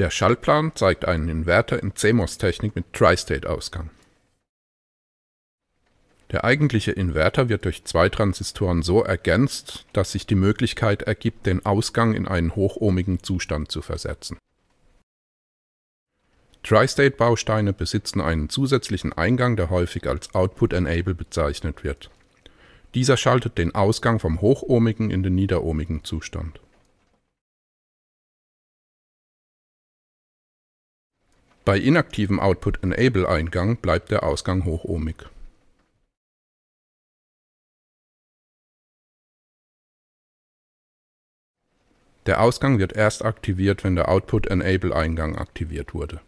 Der Schaltplan zeigt einen Inverter in CMOS-Technik mit Tri-State-Ausgang. Der eigentliche Inverter wird durch zwei Transistoren so ergänzt, dass sich die Möglichkeit ergibt, den Ausgang in einen hochohmigen Zustand zu versetzen. Tri-State-Bausteine besitzen einen zusätzlichen Eingang, der häufig als Output Enable bezeichnet wird. Dieser schaltet den Ausgang vom hochohmigen in den niederohmigen Zustand Bei inaktivem Output-Enable-Eingang bleibt der Ausgang hochohmig. Der Ausgang wird erst aktiviert, wenn der Output-Enable-Eingang aktiviert wurde.